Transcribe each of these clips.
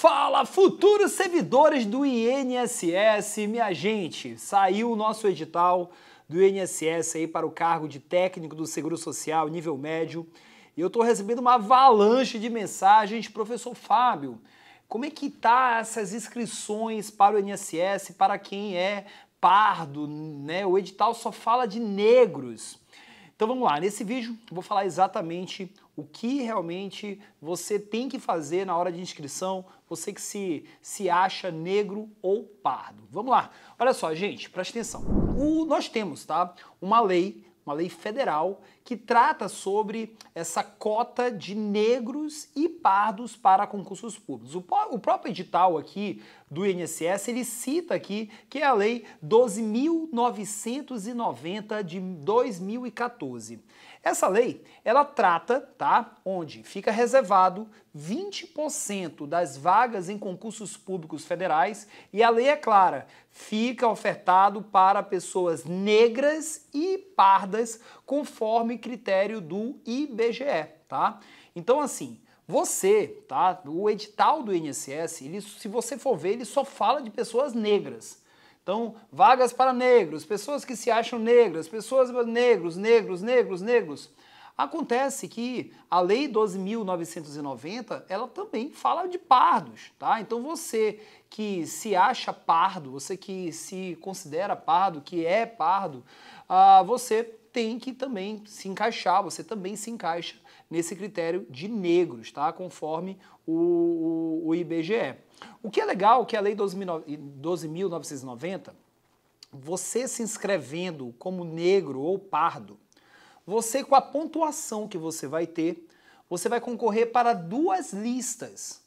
Fala, futuros servidores do INSS, minha gente, saiu o nosso edital do INSS aí para o cargo de técnico do Seguro Social nível médio. E eu estou recebendo uma avalanche de mensagens, professor Fábio. Como é que tá essas inscrições para o INSS para quem é pardo, né? O edital só fala de negros. Então vamos lá, nesse vídeo eu vou falar exatamente o que realmente você tem que fazer na hora de inscrição, você que se, se acha negro ou pardo. Vamos lá, olha só, gente, preste atenção. O, nós temos, tá? Uma lei uma lei federal que trata sobre essa cota de negros e pardos para concursos públicos. O, próprio edital aqui do INSS, ele cita aqui que é a Lei 12.990 de 2014. Essa lei, ela trata, tá? Onde fica reservado 20% das vagas em concursos públicos federais e a lei é clara, fica ofertado para pessoas negras e pardas conforme critério do IBGE, tá? Então assim, você, tá? O edital do INSS, ele, se você for ver, ele só fala de pessoas negras. Então, vagas para negros, pessoas que se acham negras, pessoas negros, negros, negros, negros. Acontece que a lei 12.990, ela também fala de pardos, tá? Então você que se acha pardo, você que se considera pardo, que é pardo, uh, você tem que também se encaixar, você também se encaixa nesse critério de negros, tá? Conforme o, o, o IBGE. O que é legal é que a Lei 12.990, 12 você se inscrevendo como negro ou pardo, você com a pontuação que você vai ter, você vai concorrer para duas listas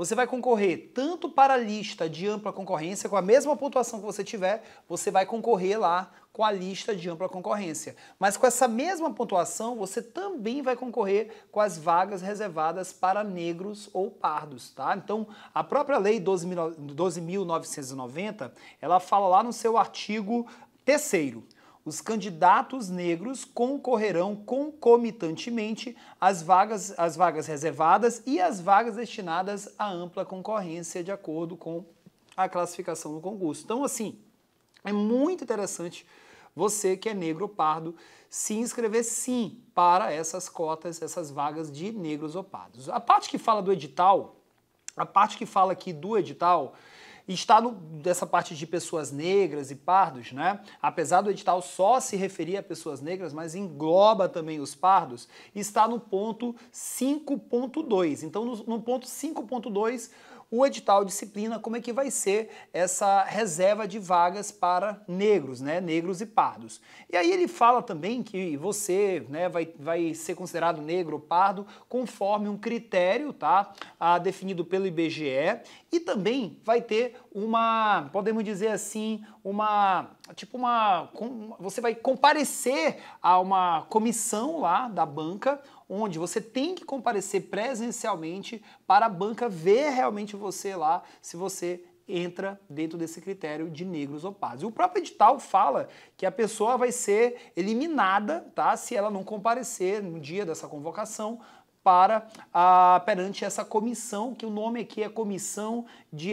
você vai concorrer tanto para a lista de ampla concorrência, com a mesma pontuação que você tiver, você vai concorrer lá com a lista de ampla concorrência. Mas com essa mesma pontuação, você também vai concorrer com as vagas reservadas para negros ou pardos, tá? Então, a própria lei 12.990, ela fala lá no seu artigo terceiro os candidatos negros concorrerão concomitantemente às vagas, às vagas reservadas e às vagas destinadas à ampla concorrência, de acordo com a classificação do concurso. Então, assim, é muito interessante você que é negro ou pardo se inscrever sim para essas cotas, essas vagas de negros ou pardos. A parte que fala do edital, a parte que fala aqui do edital, está no, dessa parte de pessoas negras e pardos, né? Apesar do edital só se referir a pessoas negras, mas engloba também os pardos, está no ponto 5.2. Então, no, no ponto 5.2, o edital disciplina como é que vai ser essa reserva de vagas para negros, né, negros e pardos. E aí ele fala também que você né, vai, vai ser considerado negro ou pardo conforme um critério tá, ah, definido pelo IBGE e também vai ter uma, podemos dizer assim, uma tipo uma você vai comparecer a uma comissão lá da banca onde você tem que comparecer presencialmente para a banca ver realmente você lá, se você entra dentro desse critério de negros opazes. O próprio edital fala que a pessoa vai ser eliminada, tá? Se ela não comparecer no dia dessa convocação para a perante essa comissão, que o nome aqui é comissão de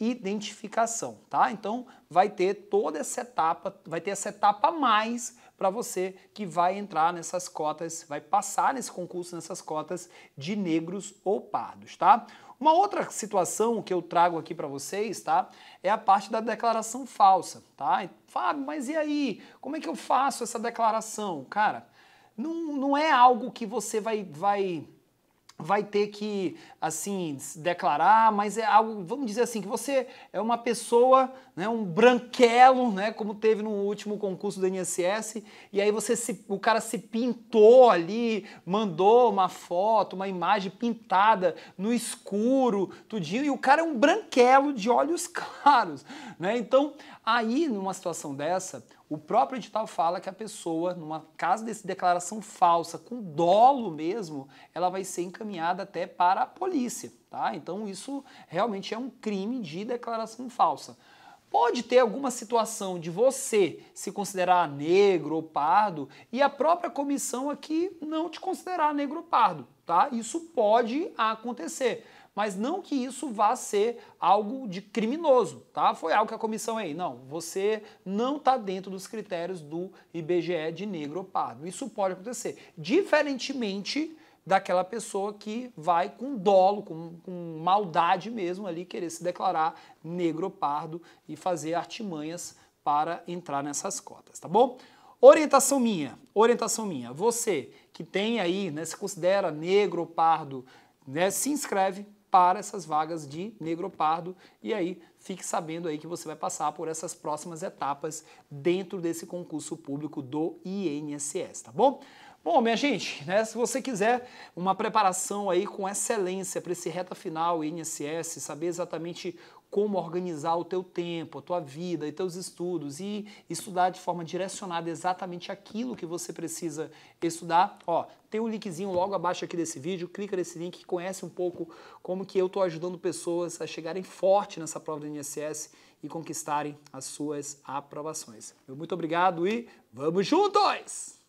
identificação, tá? Então vai ter toda essa etapa, vai ter essa etapa a mais para você que vai entrar nessas cotas, vai passar nesse concurso nessas cotas de negros ou pardos, tá? Uma outra situação que eu trago aqui para vocês, tá? É a parte da declaração falsa, tá? Fábio, mas e aí? Como é que eu faço essa declaração? Cara, não, não é algo que você vai, vai vai ter que assim declarar, mas é algo, vamos dizer assim, que você é uma pessoa, né, um branquelo, né, como teve no último concurso do INSS, e aí você se, o cara se pintou ali, mandou uma foto, uma imagem pintada no escuro, tudinho, e o cara é um branquelo de olhos claros, né? Então, aí numa situação dessa, o próprio edital fala que a pessoa, numa caso desse declaração falsa, com dolo mesmo, ela vai ser encaminhada até para a polícia, tá? Então isso realmente é um crime de declaração falsa. Pode ter alguma situação de você se considerar negro ou pardo e a própria comissão aqui não te considerar negro ou pardo, tá? Isso pode acontecer mas não que isso vá ser algo de criminoso, tá? Foi algo que a comissão aí, não, você não está dentro dos critérios do IBGE de negro ou pardo. Isso pode acontecer. Diferentemente daquela pessoa que vai com dolo, com, com maldade mesmo ali, querer se declarar negro ou pardo e fazer artimanhas para entrar nessas cotas, tá bom? Orientação minha, orientação minha. Você que tem aí, né, se considera negro ou pardo, né, se inscreve para essas vagas de negro pardo e aí fique sabendo aí que você vai passar por essas próximas etapas dentro desse concurso público do INSS, tá bom? Bom, minha gente, né, se você quiser uma preparação aí com excelência para esse reta final INSS, saber exatamente como organizar o teu tempo, a tua vida e teus estudos e estudar de forma direcionada exatamente aquilo que você precisa estudar, ó, tem um linkzinho logo abaixo aqui desse vídeo, clica nesse link, conhece um pouco como que eu estou ajudando pessoas a chegarem forte nessa prova do INSS e conquistarem as suas aprovações. Muito obrigado e vamos juntos!